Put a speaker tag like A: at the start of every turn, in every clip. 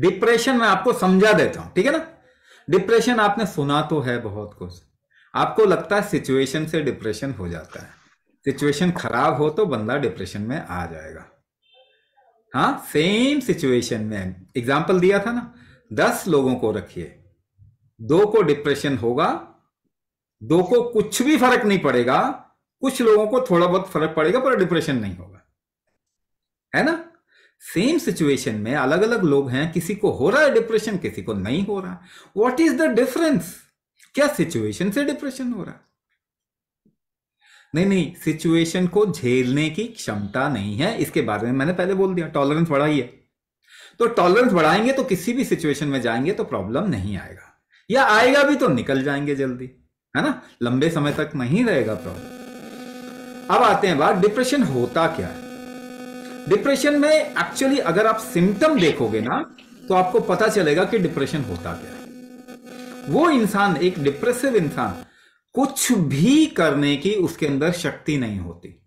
A: depression में आपको समझा देता हूं ठीक है ना डिप्रेशन आपने सुना तो है बहुत कुछ आपको लगता है सिचुएशन से डिप्रेशन हो जाता है सिचुएशन खराब हो तो बंदा डिप्रेशन में आ जाएगा हाँ सेम सिचुएशन में एग्जाम्पल दिया था ना दस लोगों को रखिए दो को डिप्रेशन होगा दो को कुछ भी फर्क नहीं पड़ेगा कुछ लोगों को थोड़ा बहुत फर्क पड़ेगा पर डिप्रेशन नहीं होगा है ना सेम सिचुएशन में अलग अलग लोग हैं किसी को हो रहा है डिप्रेशन किसी को नहीं हो रहा व्हाट इज द डिफरेंस क्या सिचुएशन से डिप्रेशन हो रहा नहीं नहीं सिचुएशन को झेलने की क्षमता नहीं है इसके बारे में मैंने पहले बोल दिया टॉलरेंस बढ़ाइए तो टॉलरेंस बढ़ाएंगे तो किसी भी सिचुएशन में जाएंगे तो प्रॉब्लम नहीं आएगा या आएगा भी तो निकल जाएंगे जल्दी है ना लंबे समय तक नहीं रहेगा प्रॉब्लम अब आते हैं बात डिप्रेशन होता क्या है डिप्रेशन में एक्चुअली अगर आप सिम्टम देखोगे ना तो आपको पता चलेगा कि डिप्रेशन होता क्या है वो इंसान एक डिप्रेसिव इंसान कुछ भी करने की उसके अंदर शक्ति नहीं होती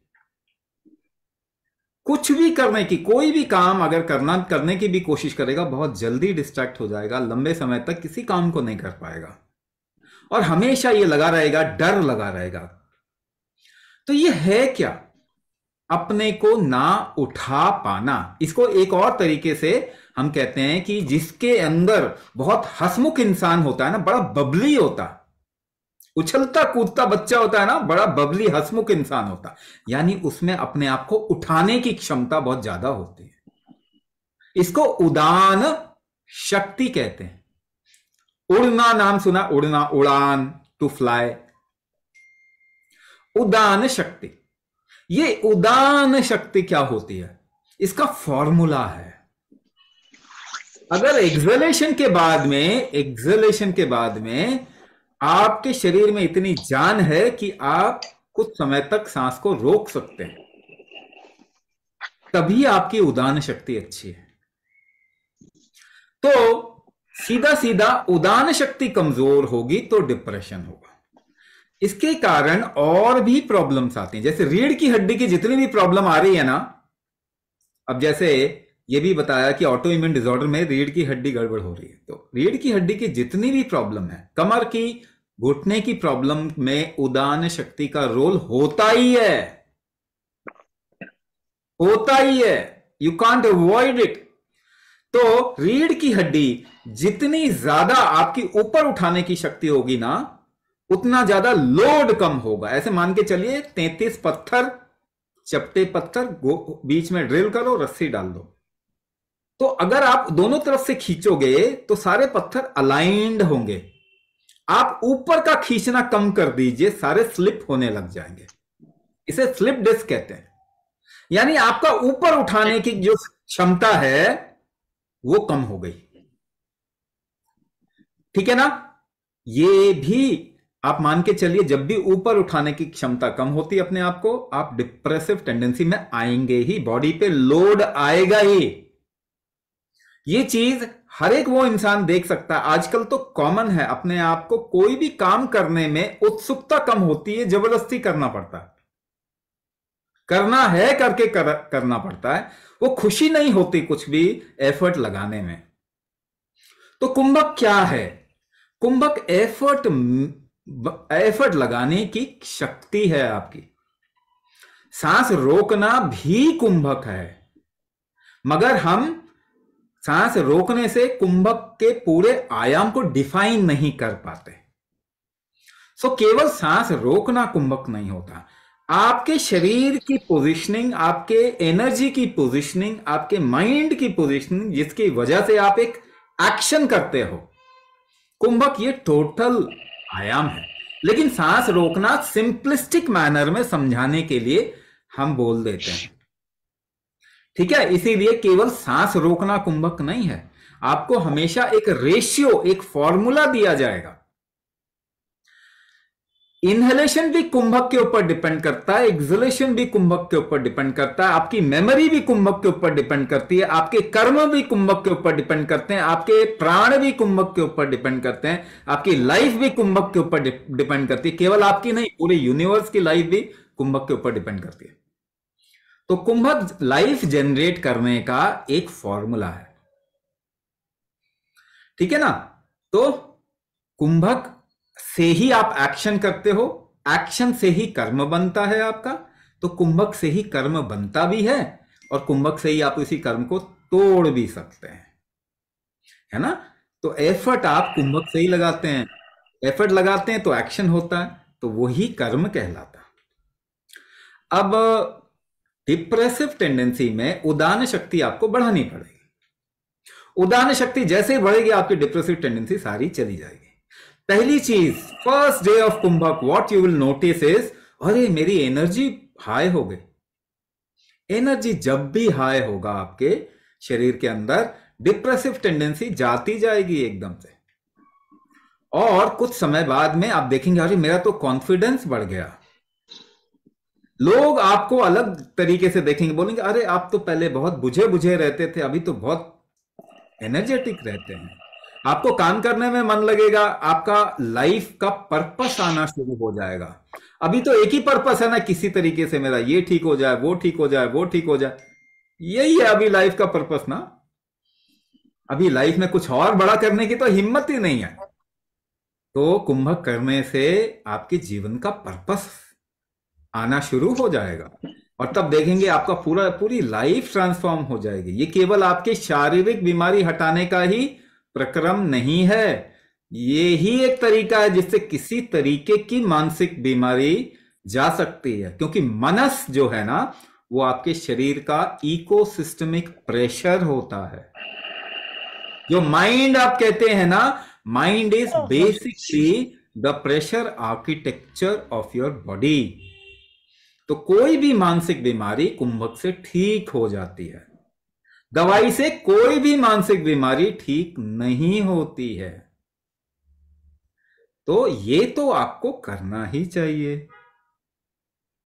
A: कुछ भी करने की कोई भी काम अगर करना करने की भी कोशिश करेगा बहुत जल्दी डिस्ट्रैक्ट हो जाएगा लंबे समय तक किसी काम को नहीं कर पाएगा और हमेशा ये लगा रहेगा डर लगा रहेगा तो ये है क्या अपने को ना उठा पाना इसको एक और तरीके से हम कहते हैं कि जिसके अंदर बहुत हसमुख इंसान होता है ना बड़ा बबली होता उछलता कूदता बच्चा होता है ना बड़ा बबली हसमुख इंसान होता यानी उसमें अपने आप को उठाने की क्षमता बहुत ज्यादा होती है इसको उदान शक्ति कहते हैं उड़ना नाम सुना उड़ना उड़ान टू फ्लाई उदान शक्ति ये उदान शक्ति क्या होती है इसका फॉर्मूला है अगर एक्सलेशन के बाद में एक्सलेशन के बाद में आपके शरीर में इतनी जान है कि आप कुछ समय तक सांस को रोक सकते हैं तभी आपकी उदान शक्ति अच्छी है तो सीधा सीधा उदान शक्ति कमजोर होगी तो डिप्रेशन होगा इसके कारण और भी प्रॉब्लम्स आती हैं जैसे रीढ़ की हड्डी की जितनी भी प्रॉब्लम आ रही है ना अब जैसे ये भी बताया कि ऑटो इम्यून डिसऑर्डर में रीढ़ की हड्डी गड़बड़ हो रही है तो रीढ़ की हड्डी की जितनी भी प्रॉब्लम है कमर की घुटने की प्रॉब्लम में उदान शक्ति का रोल होता ही है होता ही है यू कांट अवॉइड इट तो रीढ़ की हड्डी जितनी ज्यादा आपकी ऊपर उठाने की शक्ति होगी ना उतना ज्यादा लोड कम होगा ऐसे मान के चलिए तैतीस पत्थर चपटे पत्थर बीच में ड्रिल करो रस्सी डाल दो तो अगर आप दोनों तरफ से खींचोगे तो सारे पत्थर अलाइंड होंगे आप ऊपर का खींचना कम कर दीजिए सारे स्लिप होने लग जाएंगे इसे स्लिप डिस्क कहते हैं यानी आपका ऊपर उठाने की जो क्षमता है वो कम हो गई ठीक है ना ये भी आप मान के चलिए जब भी ऊपर उठाने की क्षमता कम होती है अपने आप को आप डिप्रेसिव टेंडेंसी में आएंगे ही बॉडी पे लोड आएगा ही ये चीज हर एक वो इंसान देख सकता है आजकल तो कॉमन है अपने आप को कोई भी काम करने में उत्सुकता कम होती है जबरदस्ती करना पड़ता है करना है करके कर, करना पड़ता है वो खुशी नहीं होती कुछ भी एफर्ट लगाने में तो कुंभक क्या है कुंभक एफर्ट एफर्ट लगाने की शक्ति है आपकी सांस रोकना भी कुंभक है मगर हम सांस रोकने से कुंभक के पूरे आयाम को डिफाइन नहीं कर पाते सो केवल सांस रोकना कुंभक नहीं होता आपके शरीर की पोजीशनिंग आपके एनर्जी की पोजीशनिंग आपके माइंड की पोजीशनिंग जिसकी वजह से आप एक एक्शन करते हो कुंभक ये टोटल आयाम है लेकिन सांस रोकना सिंपलिस्टिक मैनर में समझाने के लिए हम बोल देते हैं ठीक है इसीलिए केवल सांस रोकना कुंभक नहीं है आपको हमेशा एक रेशियो एक फॉर्मूला दिया जाएगा इनहेलेशन भी कुंभक के ऊपर डिपेंड करता है एक्सलेशन भी कुंभक के ऊपर डिपेंड करता है आपकी मेमोरी भी कुंभक के ऊपर डिपेंड करती है आपके कर्म भी कुंभक के ऊपर डिपेंड करते हैं आपके प्राण भी कुंभक के ऊपर डिपेंड करते हैं आपकी लाइफ भी कुंभक के ऊपर डिपेंड करती है केवल आपकी नहीं पूरे यूनिवर्स की लाइफ भी कुंभक के ऊपर डिपेंड करती है तो कुंभक लाइफ जनरेट करने का एक फॉर्मूला है ठीक है ना तो कुंभक से ही आप एक्शन करते हो एक्शन से ही कर्म बनता है आपका तो कुंभक से ही कर्म बनता भी है और कुंभक से ही आप उसी कर्म को तोड़ भी सकते हैं है ना तो एफर्ट आप कुंभक से ही लगाते हैं एफर्ट लगाते हैं तो एक्शन होता है तो वही कर्म कहलाता अब डिप्रेसिव टेंडेंसी में उदान शक्ति आपको बढ़ानी पड़ेगी उदान शक्ति जैसे ही बढ़ेगी आपकी डिप्रेसिव टेंडेंसी सारी चली जाएगी पहली चीज first day of kumbhak what you will notice is अरे मेरी एनर्जी हाई हो गई एनर्जी जब भी हाई होगा आपके शरीर के अंदर डिप्रेसिव टेंडेंसी जाती जाएगी एकदम से और कुछ समय बाद में आप देखेंगे अरे मेरा तो कॉन्फिडेंस बढ़ गया लोग आपको अलग तरीके से देखेंगे बोलेंगे अरे आप तो पहले बहुत बुझे बुझे रहते थे अभी तो बहुत एनर्जेटिक रहते हैं आपको काम करने में मन लगेगा आपका लाइफ का पर्पस आना शुरू हो जाएगा अभी तो एक ही पर्पस है ना किसी तरीके से मेरा ये ठीक हो जाए वो ठीक हो जाए वो ठीक हो जाए यही है अभी लाइफ का पर्पस ना अभी लाइफ में कुछ और बड़ा करने की तो हिम्मत ही नहीं है तो कुंभक करने से आपके जीवन का पर्पस आना शुरू हो जाएगा और तब देखेंगे आपका पूरा पूरी लाइफ ट्रांसफॉर्म हो जाएगी ये केवल आपके शारीरिक बीमारी हटाने का ही प्रक्रम नहीं है ये ही एक तरीका है जिससे किसी तरीके की मानसिक बीमारी जा सकती है क्योंकि मनस जो है ना वो आपके शरीर का इकोसिस्टमिक प्रेशर होता है जो माइंड आप कहते हैं ना mind is basically the pressure architecture of your body तो कोई भी मानसिक बीमारी कुंभक से ठीक हो जाती है दवाई से कोई भी मानसिक बीमारी ठीक नहीं होती है तो ये तो आपको करना ही चाहिए